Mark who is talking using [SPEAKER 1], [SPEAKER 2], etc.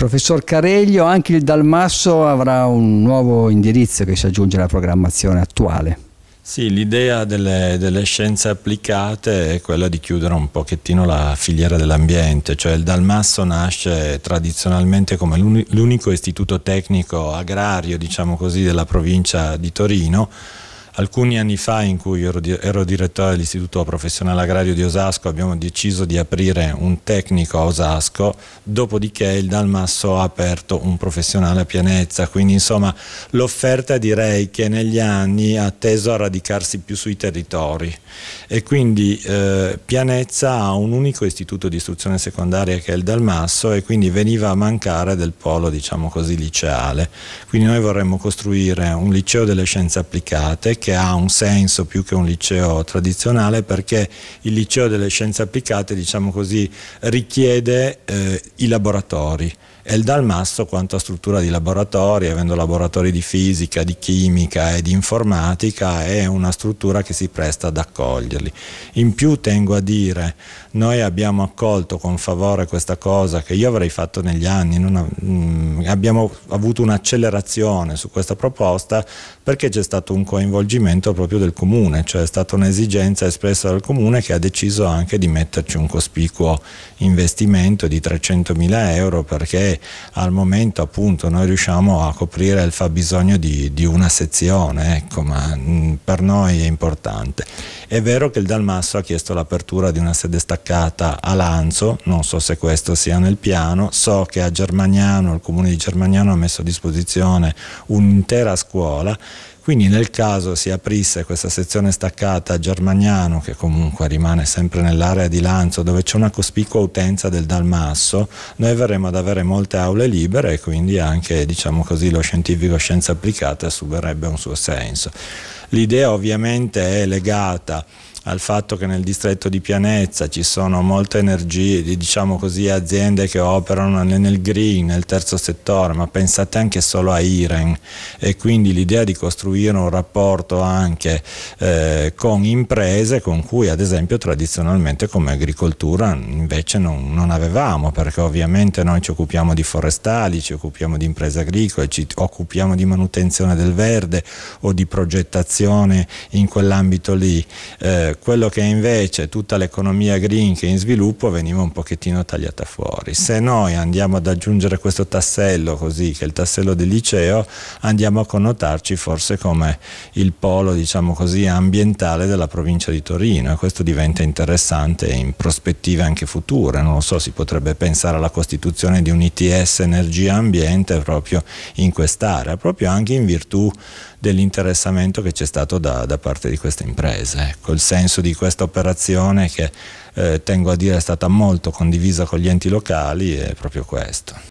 [SPEAKER 1] Professor Careglio, anche il Dalmasso avrà un nuovo indirizzo che si aggiunge alla programmazione attuale. Sì, l'idea delle, delle, scienze applicate è quella di chiudere un pochettino la filiera dell'ambiente, cioè il Dalmasso nasce tradizionalmente come l'unico istituto tecnico agrario, diciamo così, della provincia di Torino alcuni anni fa in cui ero, di, ero direttore dell'Istituto Professionale Agrario di Osasco abbiamo deciso di aprire un tecnico a Osasco, dopodiché il Dalmasso ha aperto un professionale a Pianezza, quindi insomma l'offerta direi che negli anni ha teso a radicarsi più sui territori e quindi eh, Pianezza ha un unico istituto di istruzione secondaria che è il Dalmasso e quindi veniva a mancare del polo diciamo così liceale. Quindi noi vorremmo costruire un liceo delle scienze applicate che ha un senso più che un liceo tradizionale perché il liceo delle scienze applicate diciamo così, richiede eh, i laboratori e il Dalmasso quanto a struttura di laboratori, avendo laboratori di fisica, di chimica e di informatica, è una struttura che si presta ad accoglierli. In più tengo a dire, noi abbiamo accolto con favore questa cosa che io avrei fatto negli anni, una, mh, mm, abbiamo avuto un'accelerazione su questa proposta perché c'è stato un coinvolgimento proprio del comune, cioè è stata un'esigenza espressa dal comune che ha deciso anche di metterci un cospicuo investimento di 300 mila euro perché al momento appunto noi riusciamo a coprire il fabbisogno di, di una sezione, ecco, ma mm, per noi è importante. È vero che il Dalmasso ha chiesto l'apertura di una sede staccata a Lanzo, non so se questo sia nel piano, so che a Germaniano, il comune di Germaniano ha messo a disposizione un'intera scuola, quindi nel caso si aprisse questa sezione staccata a Germaniano, che comunque rimane sempre nell'area di Lanzo, dove c'è una cospicua utenza del Dalmasso, noi verremo ad avere molte aule libere e quindi anche diciamo così, lo scientifico scienza applicata assumerebbe un suo senso. L'idea ovviamente è legata al fatto che nel distretto di Pianezza ci sono molte energie, diciamo così, aziende che operano nel green, nel terzo settore, ma pensate anche solo a IREN e quindi l'idea di costruire un rapporto anche eh, con imprese con cui ad esempio tradizionalmente come agricoltura invece non, non, avevamo perché ovviamente noi ci occupiamo di forestali, ci occupiamo di imprese agricole, ci occupiamo di manutenzione del verde o di progettazione in quell'ambito lì. Eh, quello che invece tutta l'economia green che è in sviluppo veniva un pochettino tagliata fuori. Se noi andiamo ad aggiungere questo tassello così, che è il tassello del liceo, andiamo a connotarci forse come il polo, diciamo così, ambientale della provincia di Torino e questo diventa interessante in prospettive anche future. Non lo so, si potrebbe pensare alla costituzione di un ITS energia ambiente proprio in quest'area, proprio anche in virtù dell'interessamento che c'è stato da, da, parte di queste imprese. Ecco, il senso senso di questa operazione che eh, tengo a dire è stata molto condivisa con gli enti locali è proprio questo.